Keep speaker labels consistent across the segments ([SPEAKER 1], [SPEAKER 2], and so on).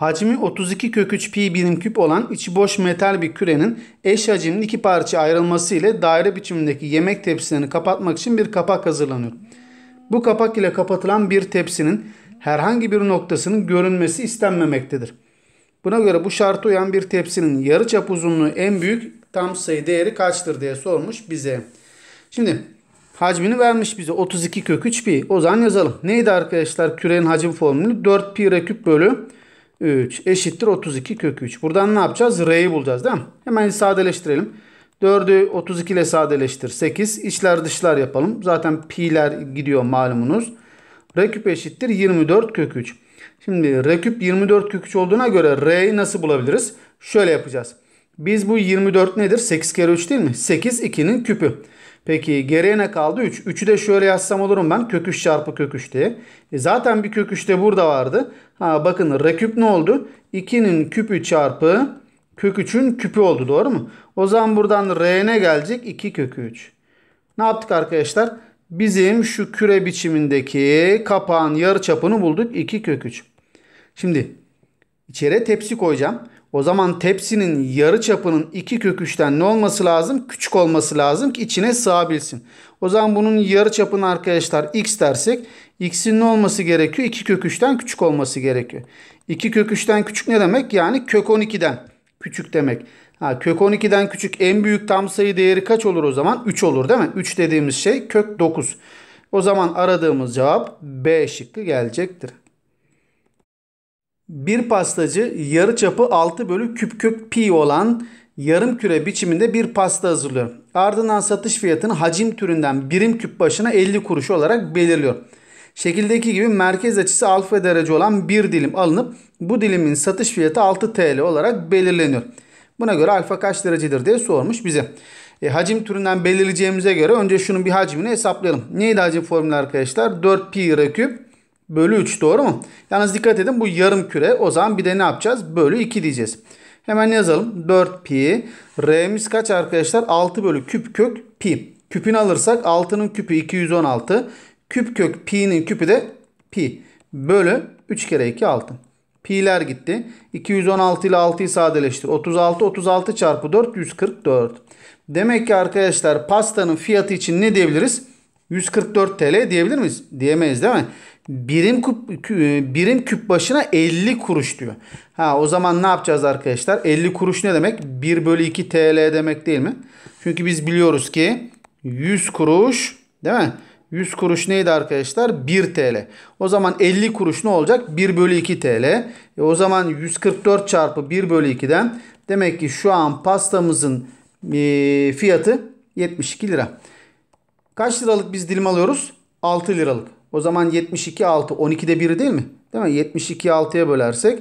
[SPEAKER 1] Hacmi 32 kök 3 pi birim küp olan içi boş metal bir kürenin eş hacimli iki parça ayrılması ile daire biçimindeki yemek tepsilerini kapatmak için bir kapak hazırlanıyor. Bu kapak ile kapatılan bir tepsinin herhangi bir noktasının görünmesi istenmemektedir. Buna göre bu şartı uyan bir tepsinin yarıçap uzunluğu en büyük tam sayı değeri kaçtır diye sormuş bize. Şimdi hacmini vermiş bize 32 kök 3 pi. O zaman yazalım. Neydi arkadaşlar kürenin hacim formülü? 4 pi r küp bölü 3 eşittir 32 kök 3. Buradan ne yapacağız? R'yi bulacağız değil mi? Hemen sadeleştirelim. 4'ü 32 ile sadeleştir. 8. İçler dışlar yapalım. Zaten pi'ler gidiyor malumunuz. R küp eşittir 24 kök 3. Şimdi R küp 24 kök 3 olduğuna göre R'yi nasıl bulabiliriz? Şöyle yapacağız. Biz bu 24 nedir? 8 kere 3 değil mi? 8 2'nin küpü. Peki geriye ne kaldı? 3. 3'ü de şöyle yazsam olurum ben. Köküş çarpı köküş diye. E zaten bir köküş de burada vardı. Ha bakın reküp ne oldu? 2'nin küpü çarpı kök 3'ün küpü oldu doğru mu? O zaman buradan r gelecek? 2 kökü 3. Ne yaptık arkadaşlar? Bizim şu küre biçimindeki kapağın yarı çapını bulduk. 2 kök 3. Şimdi içeriye tepsi koyacağım. O zaman tepsinin yarı çapının iki kök ne olması lazım? Küçük olması lazım ki içine sığabilsin. O zaman bunun yarı çapını arkadaşlar x dersek x'in ne olması gerekiyor? 2 kök küçük olması gerekiyor. 2 kök küçük ne demek? Yani kök 12'den küçük demek. Ha, kök 12'den küçük en büyük tam sayı değeri kaç olur o zaman? 3 olur değil mi? 3 dediğimiz şey kök 9. O zaman aradığımız cevap B şıkkı gelecektir bir pastacı yarı çapı 6 bölü küp kök pi olan yarım küre biçiminde bir pasta hazırlıyor. Ardından satış fiyatını hacim türünden birim küp başına 50 kuruş olarak belirliyor. Şekildeki gibi merkez açısı alfa derece olan bir dilim alınıp bu dilimin satış fiyatı 6 TL olarak belirleniyor. Buna göre alfa kaç derecedir diye sormuş bize. E, hacim türünden belirleyeceğimize göre önce şunun bir hacmini hesaplayalım. Neydi hacim formülü arkadaşlar? 4 pi r küp bölü 3 doğru mu? Yalnız dikkat edin bu yarım küre. O zaman bir de ne yapacağız? Bölü 2 diyeceğiz. Hemen yazalım. 4 pi. R'miz kaç arkadaşlar? 6 bölü küp kök pi. Küpünü alırsak 6'nın küpü 216. Küp kök pi'nin küpü de pi. Bölü 3 kere 2 6. Pi'ler gitti. 216 ile 6'yı sadeleştir. 36 36 çarpı 4 144. Demek ki arkadaşlar pastanın fiyatı için ne diyebiliriz? 144 TL diyebilir miyiz? Diyemeyiz değil mi? birim küp, e, birim küp başına 50 kuruş diyor. Ha o zaman ne yapacağız arkadaşlar? 50 kuruş ne demek? 1 bölü 2 TL demek değil mi? Çünkü biz biliyoruz ki 100 kuruş değil mi? 100 kuruş neydi arkadaşlar? 1 TL. O zaman 50 kuruş ne olacak? 1 bölü 2 TL. E o zaman 144 çarpı 1 bölü 2'den demek ki şu an pastamızın e, fiyatı 72 lira. Kaç liralık biz dilim alıyoruz? 6 liralık. O zaman 72 6 12'de 1'i değil mi? Değil mi? 72 6'ya bölersek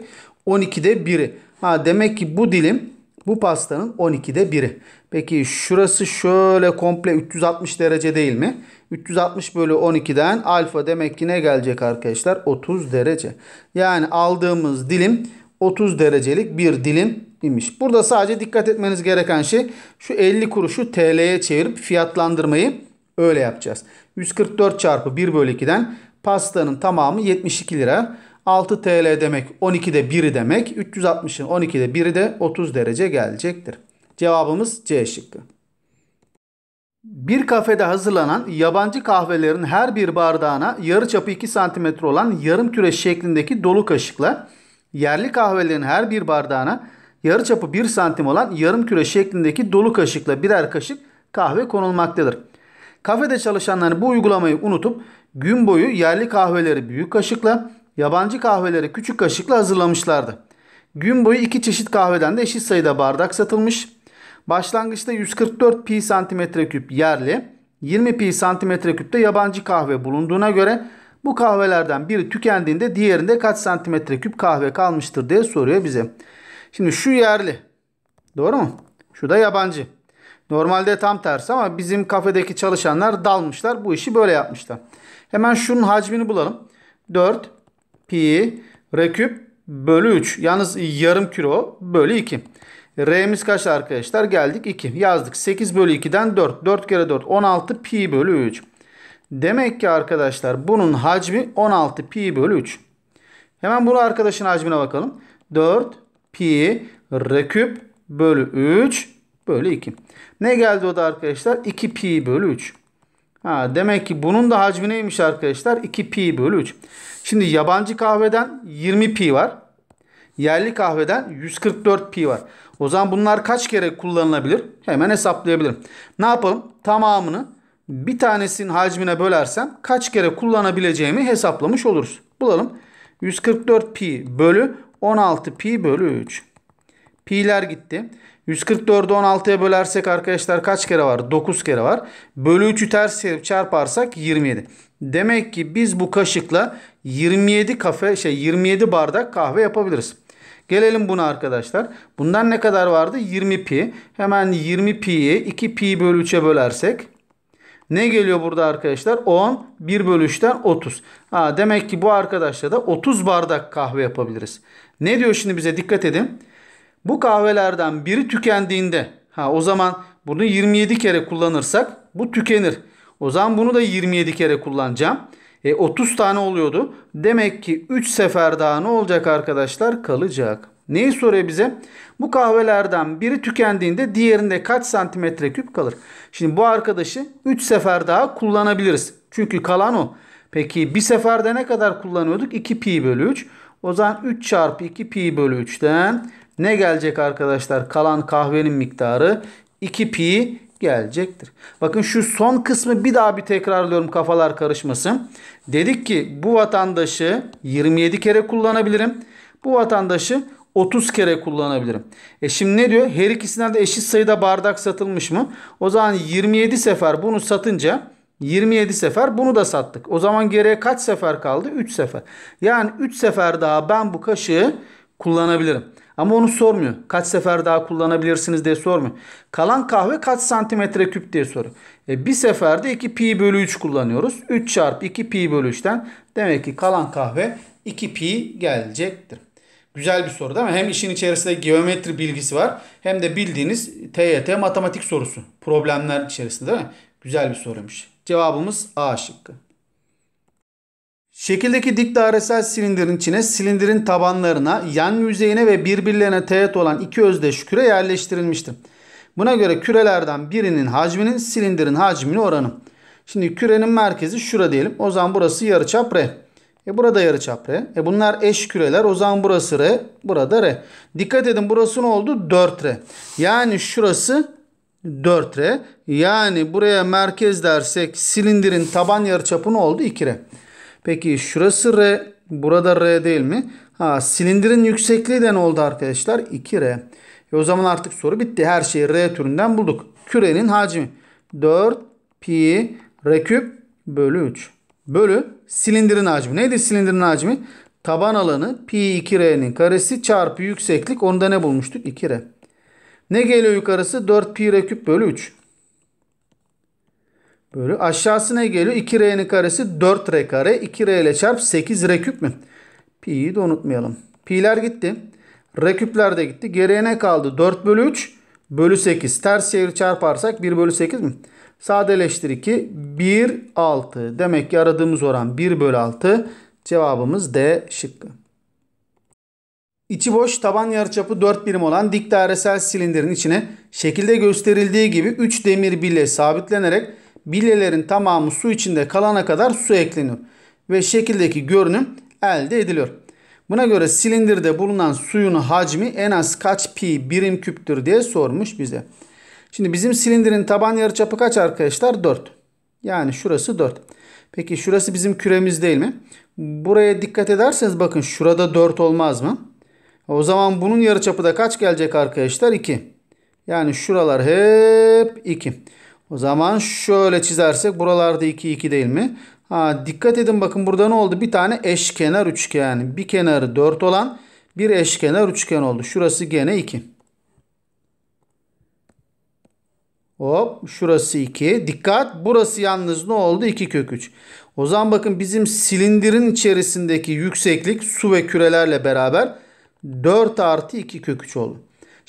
[SPEAKER 1] 12'de 1'i. Ha demek ki bu dilim bu pastanın 12'de 1'i. Peki şurası şöyle komple 360 derece değil mi? 360 bölü 12'den alfa demek ki ne gelecek arkadaşlar? 30 derece. Yani aldığımız dilim 30 derecelik bir dilim imiş. Burada sadece dikkat etmeniz gereken şey şu 50 kuruşu TL'ye çevirip fiyatlandırmayı Öyle yapacağız. 144 çarpı 1 bölü 2'den pastanın tamamı 72 lira. 6 TL demek 12'de 1'i demek. 360'ın 12'de 1'i de 30 derece gelecektir. Cevabımız C şıkkı. Bir kafede hazırlanan yabancı kahvelerin her bir bardağına yarı çapı 2 cm olan yarım küre şeklindeki dolu kaşıkla yerli kahvelerin her bir bardağına yarı çapı 1 cm olan yarım küre şeklindeki dolu kaşıkla birer kaşık kahve konulmaktadır. Kafede çalışanlar bu uygulamayı unutup gün boyu yerli kahveleri büyük kaşıkla, yabancı kahveleri küçük kaşıkla hazırlamışlardı. Gün boyu iki çeşit kahveden de eşit sayıda bardak satılmış. Başlangıçta 144 pi santimetre küp yerli, 20 pi santimetre küpte yabancı kahve bulunduğuna göre bu kahvelerden biri tükendiğinde diğerinde kaç santimetre küp kahve kalmıştır diye soruyor bize. Şimdi şu yerli. Doğru mu? Şu da yabancı. Normalde tam tersi ama bizim kafedeki çalışanlar dalmışlar. Bu işi böyle yapmışlar. Hemen şunun hacmini bulalım. 4 pi r bölü 3. Yalnız yarım kilo bölü 2. R'miz kaç arkadaşlar? Geldik 2. Yazdık. 8 bölü 2'den 4. 4 kere 4 16 pi bölü 3. Demek ki arkadaşlar bunun hacmi 16 pi bölü 3. Hemen bunu arkadaşın hacmine bakalım. 4 pi r bölü 3 Böyle 2. Ne geldi o da arkadaşlar? 2 pi bölü 3. Ha, demek ki bunun da hacmi neymiş arkadaşlar? 2 pi bölü 3. Şimdi yabancı kahveden 20 pi var. Yerli kahveden 144 pi var. O zaman bunlar kaç kere kullanılabilir? Hemen hesaplayabilirim. Ne yapalım? Tamamını bir tanesinin hacmine bölersem kaç kere kullanabileceğimi hesaplamış oluruz. Bulalım. 144 pi bölü 16 pi bölü 3. Pi'ler gitti. 144'ü 16'ya bölersek arkadaşlar kaç kere var? 9 kere var. Bölü 3'ü ters çevirip çarparsak 27. Demek ki biz bu kaşıkla 27 kafe şey 27 bardak kahve yapabiliriz. Gelelim buna arkadaşlar. Bundan ne kadar vardı? 20 pi. Hemen 20 pi'yi 2 pi bölü 3'e bölersek ne geliyor burada arkadaşlar? 10 1 bölü 3'ten 30. Ha, demek ki bu arkadaşla da 30 bardak kahve yapabiliriz. Ne diyor şimdi bize? Dikkat edin. Bu kahvelerden biri tükendiğinde ha o zaman bunu 27 kere kullanırsak bu tükenir. O zaman bunu da 27 kere kullanacağım. E, 30 tane oluyordu. Demek ki 3 sefer daha ne olacak arkadaşlar? Kalacak. Neyi soruyor bize? Bu kahvelerden biri tükendiğinde diğerinde kaç santimetre küp kalır? Şimdi bu arkadaşı 3 sefer daha kullanabiliriz. Çünkü kalan o. Peki bir seferde ne kadar kullanıyorduk? 2 pi bölü 3. O zaman 3 çarpı 2 pi bölü 3'ten ne gelecek arkadaşlar? Kalan kahvenin miktarı 2 pi gelecektir. Bakın şu son kısmı bir daha bir tekrarlıyorum kafalar karışmasın. Dedik ki bu vatandaşı 27 kere kullanabilirim. Bu vatandaşı 30 kere kullanabilirim. E şimdi ne diyor? Her ikisinden de eşit sayıda bardak satılmış mı? O zaman 27 sefer bunu satınca 27 sefer bunu da sattık. O zaman geriye kaç sefer kaldı? 3 sefer. Yani 3 sefer daha ben bu kaşığı kullanabilirim. Ama onu sormuyor. Kaç sefer daha kullanabilirsiniz diye sormuyor. Kalan kahve kaç santimetre küp diye soruyor. E bir seferde 2 pi bölü 3 kullanıyoruz. 3 çarpı 2 pi bölü 3'ten demek ki kalan kahve 2 pi gelecektir. Güzel bir soru değil mi? Hem işin içerisinde geometri bilgisi var hem de bildiğiniz TYT matematik sorusu. Problemler içerisinde değil mi? Güzel bir soruymuş. Cevabımız A şıkkı. Şekildeki dik dairesel silindirin içine silindirin tabanlarına, yan yüzeyine ve birbirlerine teğet olan iki özdeş küre yerleştirilmiştir. Buna göre kürelerden birinin hacminin silindirin hacmini oranı. Şimdi kürenin merkezi şura diyelim. O zaman burası yarıçap R. E burada yarıçap R. E bunlar eş küreler. O zaman burası R, burada R. Dikkat edin burası ne oldu? 4R. Yani şurası 4R. Yani buraya merkez dersek silindirin taban yarıçapı ne oldu? 2R. Peki şurası R. Burada R değil mi? Ha, silindirin yüksekliği de ne oldu arkadaşlar? 2R. E o zaman artık soru bitti. Her şeyi R türünden bulduk. Kürenin hacmi 4 pi R küp bölü 3 bölü silindirin hacmi. Neydi silindirin hacmi? Taban alanı pi 2R'nin karesi çarpı yükseklik. Onda ne bulmuştuk? 2R. Ne geliyor yukarısı? 4 pi R küp bölü 3 böyle aşağısı ne geliyor? 2R'nin karesi 4R kare. 2R ile çarp 8R küp mü? Pi'yi de unutmayalım. Pi'ler gitti. R küpler de gitti. Geriye ne kaldı? 4 bölü 3 bölü 8. Ters çevir çarparsak 1 bölü 8 mi? Sadeleştir 2. 1 6. Demek ki aradığımız oran 1 bölü 6. Cevabımız D şıkkı. İçi boş taban yarıçapı 4 birim olan dik dairesel silindirin içine şekilde gösterildiği gibi 3 demir bile sabitlenerek bilyelerin tamamı su içinde kalana kadar su ekleniyor ve şekildeki görünüm elde ediliyor. Buna göre silindirde bulunan suyun hacmi en az kaç pi birim küptür diye sormuş bize. Şimdi bizim silindirin taban yarıçapı kaç arkadaşlar? 4. Yani şurası 4. Peki şurası bizim küremiz değil mi? Buraya dikkat ederseniz bakın şurada 4 olmaz mı? O zaman bunun yarıçapı da kaç gelecek arkadaşlar? 2. Yani şuralar hep 2. O zaman şöyle çizersek buralarda 2 2 değil mi? Ha, dikkat edin bakın burada ne oldu? Bir tane eşkenar üçgen. Bir kenarı 4 olan bir eşkenar üçgen oldu. Şurası gene 2. Hop şurası 2. Dikkat burası yalnız ne oldu? 2 kök 3. O zaman bakın bizim silindirin içerisindeki yükseklik su ve kürelerle beraber 4 artı 2 kök 3 oldu.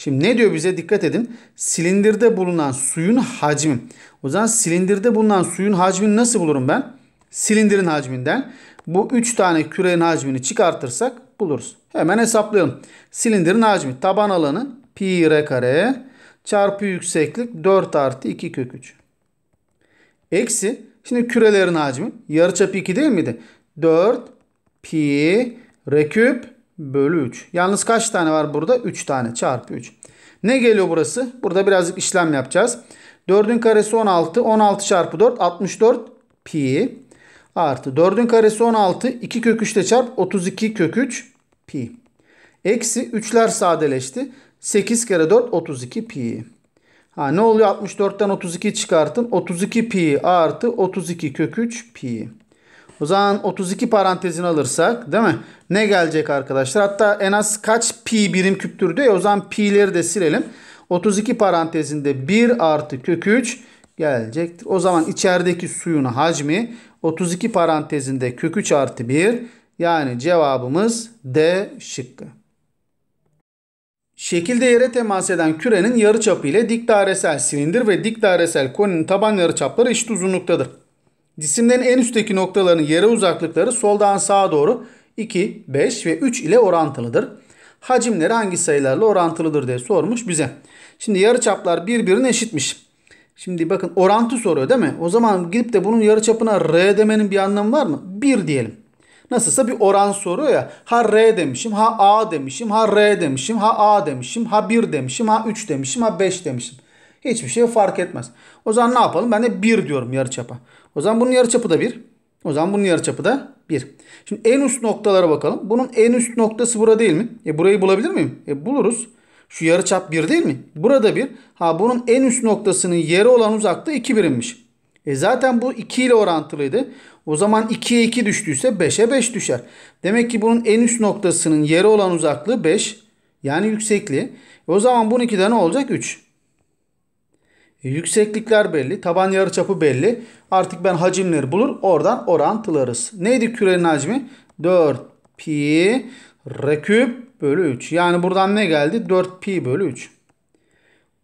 [SPEAKER 1] Şimdi ne diyor bize dikkat edin. Silindirde bulunan suyun hacmi. O zaman silindirde bulunan suyun hacmini nasıl bulurum ben? Silindirin hacminden. Bu 3 tane kürenin hacmini çıkartırsak buluruz. Hemen hesaplayalım. Silindirin hacmi taban alanı pi r kare çarpı yükseklik 4 artı 2 kök 3. Eksi şimdi kürelerin hacmi yarıçapı 2 değil miydi? 4 pi r küp bölü 3. Yalnız kaç tane var burada? 3 tane çarpı 3. Ne geliyor burası? Burada birazcık işlem yapacağız. 4'ün karesi 16. 16 çarpı 4 64 pi artı 4'ün karesi 16. 2 kök 3 çarp 32 kök 3 pi. Eksi 3'ler sadeleşti. 8 kere 4 32 pi. Ha, ne oluyor? 64'ten 32 çıkartın. 32 pi artı 32 kök 3 pi. O zaman 32 parantezin alırsak değil mi? Ne gelecek arkadaşlar? Hatta en az kaç pi birim küptür diyor ya. O zaman pi'leri de silelim. 32 parantezinde 1 artı kök 3 gelecektir. O zaman içerideki suyun hacmi 32 parantezinde kök 3 artı 1 yani cevabımız D şıkkı. Şekilde yere temas eden kürenin yarıçapı ile dik dairesel silindir ve dik dairesel koninin taban yarıçapları eşit uzunluktadır. Cisimlerin en üstteki noktaların yere uzaklıkları soldan sağa doğru 2, 5 ve 3 ile orantılıdır. Hacimleri hangi sayılarla orantılıdır diye sormuş bize. Şimdi yarıçaplar birbirine eşitmiş. Şimdi bakın orantı soruyor değil mi? O zaman gidip de bunun yarıçapına R demenin bir anlamı var mı? 1 diyelim. Nasılsa bir oran soruyor ya. Ha R demişim, ha A demişim, ha R demişim, ha A demişim, ha 1 demişim, ha 3 demişim, ha 5 demişim. Hiçbir şey fark etmez. O zaman ne yapalım? Ben de 1 diyorum yarıçapa. O zaman bunun yarıçapı da 1. O zaman bunun yarıçapı da 1. Şimdi en üst noktalara bakalım. Bunun en üst noktası bura değil mi? E burayı bulabilir miyim? E buluruz. Şu yarıçap 1 değil mi? Burada 1. Ha bunun en üst noktasının yeri olan uzaklığı 2 birimmiş. E zaten bu 2 ile orantılıydı. O zaman 2'ye 2 düştüyse 5'e 5 düşer. Demek ki bunun en üst noktasının yeri olan uzaklığı 5. Yani yüksekliği. O zaman bunun 2'de ne olacak? 3. E, yükseklikler belli. Taban yarıçapı belli. Artık ben hacimleri bulur. Oradan orantılarız. Neydi kürenin hacmi? 4 pi reküp bölü 3. Yani buradan ne geldi? 4 pi bölü 3.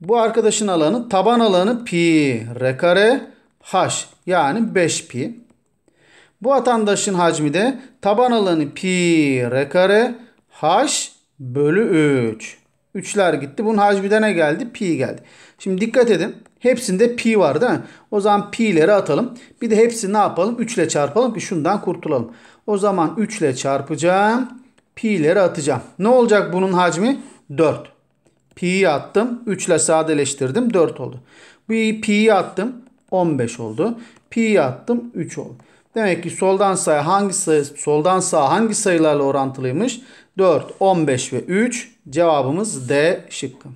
[SPEAKER 1] Bu arkadaşın alanı taban alanı pi r kare h yani 5 pi. Bu vatandaşın hacmi de taban alanı pi r kare h bölü 3. Üçler gitti. Bunun hacmide ne geldi? Pi geldi. Şimdi dikkat edin. Hepsinde pi var değil mi? O zaman pi'leri atalım. Bir de hepsi ne yapalım? 3 ile çarpalım ki şundan kurtulalım. O zaman 3 ile çarpacağım. Pi'leri atacağım. Ne olacak bunun hacmi? 4. Pi'yi attım. 3 ile sadeleştirdim. 4 oldu. Bir pi'yi attım. 15 oldu. Pi'yi attım. 3 oldu. Demek ki soldan sağa hangi sayı, soldan sağa hangi sayılarla orantılıymış? 4, 15 ve 3 cevabımız D şıkkı.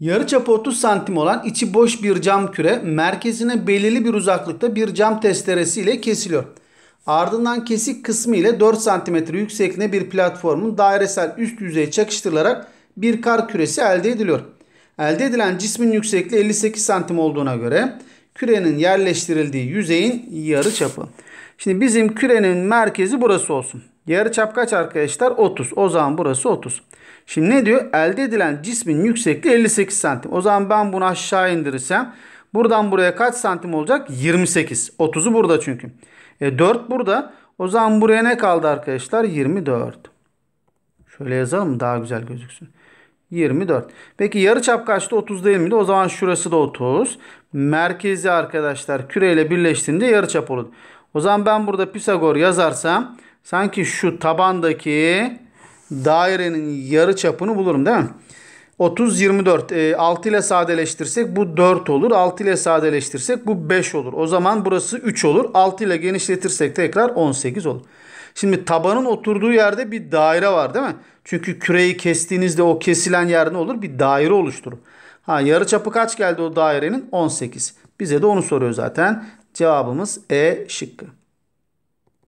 [SPEAKER 1] Yarıçapı 30 santim olan içi boş bir cam küre merkezine belirli bir uzaklıkta bir cam testeresi ile kesiliyor. Ardından kesik kısmı ile 4 cm yüksekliğine bir platformun dairesel üst yüzeyi çakıştırılarak bir kar küresi elde ediliyor. Elde edilen cismin yüksekliği 58 cm olduğuna göre kürenin yerleştirildiği yüzeyin yarı çapı. Şimdi bizim kürenin merkezi burası olsun. Yarı çap kaç arkadaşlar? 30. O zaman burası 30. Şimdi ne diyor? Elde edilen cismin yüksekliği 58 santim. O zaman ben bunu aşağı indirirsem buradan buraya kaç santim olacak? 28. 30'u burada çünkü. E, 4 burada. O zaman buraya ne kaldı arkadaşlar? 24. Şöyle yazalım daha güzel gözüksün. 24. Peki yarı çap kaçtı? 30 değil miydi? O zaman şurası da 30. Merkezi arkadaşlar küreyle birleştiğinde yarı çap olur. O zaman ben burada Pisagor yazarsam sanki şu tabandaki dairenin yarı çapını bulurum değil mi? 30, 24. E, 6 ile sadeleştirsek bu 4 olur. 6 ile sadeleştirsek bu 5 olur. O zaman burası 3 olur. 6 ile genişletirsek tekrar 18 olur. Şimdi tabanın oturduğu yerde bir daire var değil mi? Çünkü küreyi kestiğinizde o kesilen yer ne olur? Bir daire oluşturur. Ha yarı çapı kaç geldi o dairenin? 18. Bize de onu soruyor zaten. Cevabımız E şıkkı.